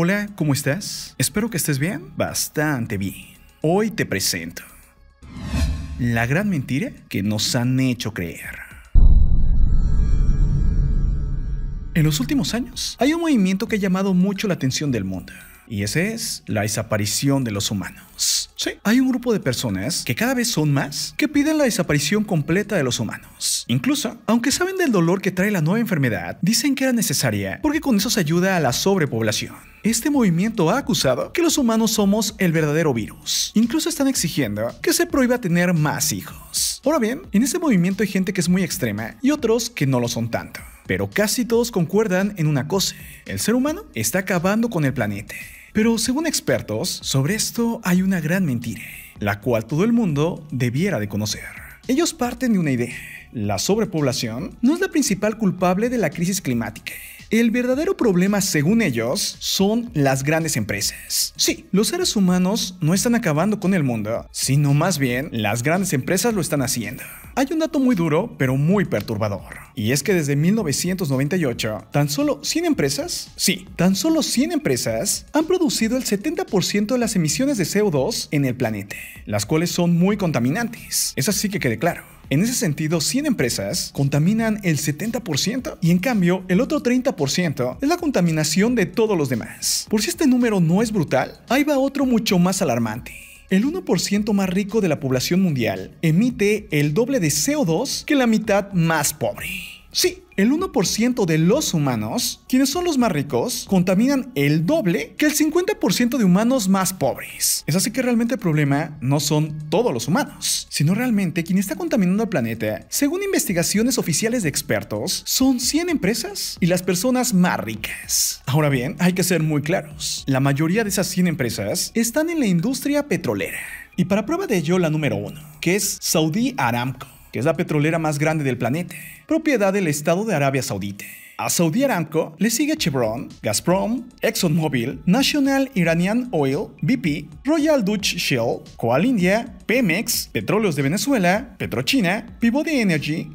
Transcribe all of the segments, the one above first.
Hola, ¿cómo estás? Espero que estés bien. Bastante bien. Hoy te presento la gran mentira que nos han hecho creer. En los últimos años, hay un movimiento que ha llamado mucho la atención del mundo. Y ese es la desaparición de los humanos. Sí, hay un grupo de personas que cada vez son más que piden la desaparición completa de los humanos. Incluso, aunque saben del dolor que trae la nueva enfermedad, dicen que era necesaria porque con eso se ayuda a la sobrepoblación. Este movimiento ha acusado que los humanos somos el verdadero virus. Incluso están exigiendo que se prohíba tener más hijos. Ahora bien, en este movimiento hay gente que es muy extrema y otros que no lo son tanto. Pero casi todos concuerdan en una cosa, el ser humano está acabando con el planeta. Pero según expertos, sobre esto hay una gran mentira, la cual todo el mundo debiera de conocer. Ellos parten de una idea. La sobrepoblación no es la principal culpable de la crisis climática, el verdadero problema, según ellos, son las grandes empresas. Sí, los seres humanos no están acabando con el mundo, sino más bien las grandes empresas lo están haciendo. Hay un dato muy duro, pero muy perturbador. Y es que desde 1998, tan solo 100 empresas, sí, tan solo 100 empresas han producido el 70% de las emisiones de CO2 en el planeta, las cuales son muy contaminantes. Es así que quede claro. En ese sentido, 100 empresas contaminan el 70% y en cambio el otro 30% es la contaminación de todos los demás. Por si este número no es brutal, ahí va otro mucho más alarmante. El 1% más rico de la población mundial emite el doble de CO2 que la mitad más pobre. Sí, el 1% de los humanos, quienes son los más ricos, contaminan el doble que el 50% de humanos más pobres. Es así que realmente el problema no son todos los humanos, sino realmente quien está contaminando el planeta, según investigaciones oficiales de expertos, son 100 empresas y las personas más ricas. Ahora bien, hay que ser muy claros, la mayoría de esas 100 empresas están en la industria petrolera. Y para prueba de ello, la número uno, que es Saudi Aramco que es la petrolera más grande del planeta, propiedad del Estado de Arabia Saudita. A Saudi Aramco le sigue Chevron, Gazprom, ExxonMobil, National Iranian Oil, BP, Royal Dutch Shell, Coal India, Pemex, Petróleos de Venezuela, Petrochina, Peabody Energy,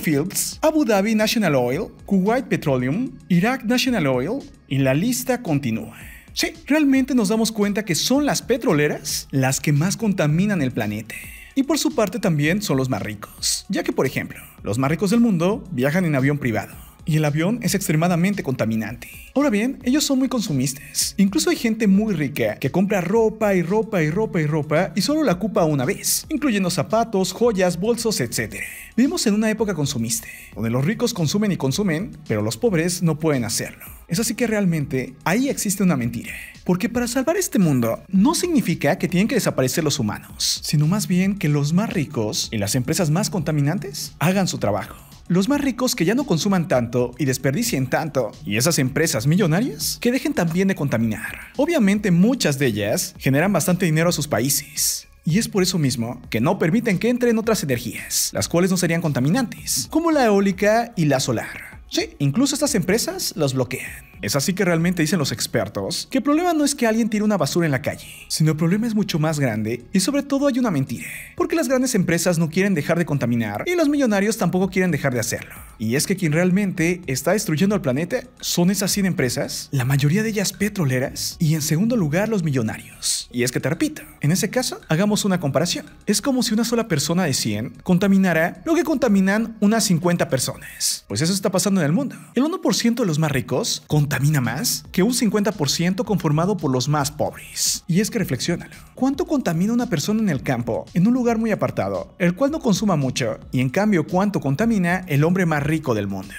Fields Abu Dhabi National Oil, Kuwait Petroleum, Iraq National Oil y la lista continúa. Sí, realmente nos damos cuenta que son las petroleras las que más contaminan el planeta. Y por su parte también son los más ricos, ya que por ejemplo, los más ricos del mundo viajan en avión privado y el avión es extremadamente contaminante. Ahora bien, ellos son muy consumistas. Incluso hay gente muy rica que compra ropa y ropa y ropa y ropa y solo la ocupa una vez, incluyendo zapatos, joyas, bolsos, etc. Vivimos en una época consumista, donde los ricos consumen y consumen, pero los pobres no pueden hacerlo. Es así que realmente ahí existe una mentira. Porque para salvar este mundo no significa que tienen que desaparecer los humanos, sino más bien que los más ricos y las empresas más contaminantes hagan su trabajo. Los más ricos que ya no consuman tanto y desperdicien tanto. Y esas empresas millonarias que dejen también de contaminar. Obviamente muchas de ellas generan bastante dinero a sus países. Y es por eso mismo que no permiten que entren otras energías, las cuales no serían contaminantes, como la eólica y la solar. Sí, incluso estas empresas los bloquean. Es así que realmente dicen los expertos que el problema no es que alguien tire una basura en la calle, sino el problema es mucho más grande y sobre todo hay una mentira, porque las grandes empresas no quieren dejar de contaminar y los millonarios tampoco quieren dejar de hacerlo. Y es que quien realmente está destruyendo el planeta son esas 100 empresas, la mayoría de ellas petroleras y en segundo lugar los millonarios. Y es que te repito, en ese caso hagamos una comparación. Es como si una sola persona de 100 contaminara lo que contaminan unas 50 personas. Pues eso está pasando en el mundo. El 1% de los más ricos contaminan contamina más? Que un 50% conformado por los más pobres. Y es que reflexiónalo. ¿Cuánto contamina una persona en el campo, en un lugar muy apartado, el cual no consuma mucho? Y en cambio, ¿cuánto contamina el hombre más rico del mundo?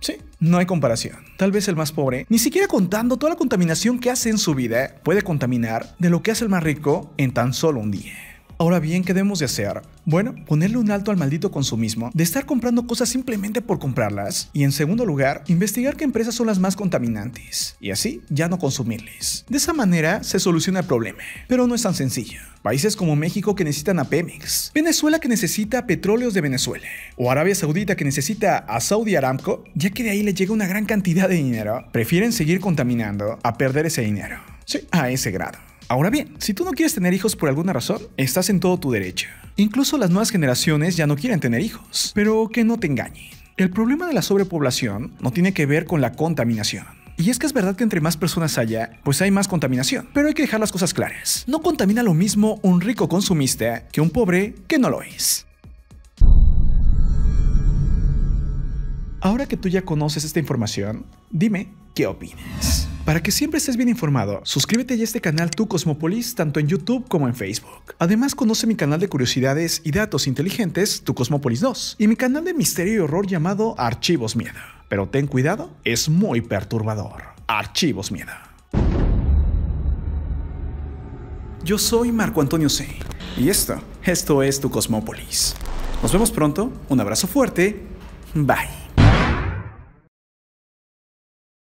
Sí, no hay comparación. Tal vez el más pobre, ni siquiera contando toda la contaminación que hace en su vida, puede contaminar de lo que hace el más rico en tan solo un día. Ahora bien, ¿qué debemos de hacer? Bueno, ponerle un alto al maldito consumismo, de estar comprando cosas simplemente por comprarlas. Y en segundo lugar, investigar qué empresas son las más contaminantes. Y así ya no consumirles. De esa manera se soluciona el problema. Pero no es tan sencillo. Países como México que necesitan a Pemex, Venezuela que necesita petróleos de Venezuela, o Arabia Saudita que necesita a Saudi Aramco, ya que de ahí le llega una gran cantidad de dinero, prefieren seguir contaminando a perder ese dinero. Sí, a ese grado. Ahora bien, si tú no quieres tener hijos por alguna razón, estás en todo tu derecho. Incluso las nuevas generaciones ya no quieren tener hijos, pero que no te engañen. El problema de la sobrepoblación no tiene que ver con la contaminación. Y es que es verdad que entre más personas haya, pues hay más contaminación. Pero hay que dejar las cosas claras. No contamina lo mismo un rico consumista que un pobre que no lo es. Ahora que tú ya conoces esta información, dime qué opinas. Para que siempre estés bien informado, suscríbete a este canal Tu Cosmopolis tanto en YouTube como en Facebook. Además, conoce mi canal de curiosidades y datos inteligentes Tu Cosmopolis 2 y mi canal de misterio y horror llamado Archivos Miedo. Pero ten cuidado, es muy perturbador. Archivos Miedo. Yo soy Marco Antonio C. Y esto, esto es Tu Cosmópolis. Nos vemos pronto, un abrazo fuerte, bye.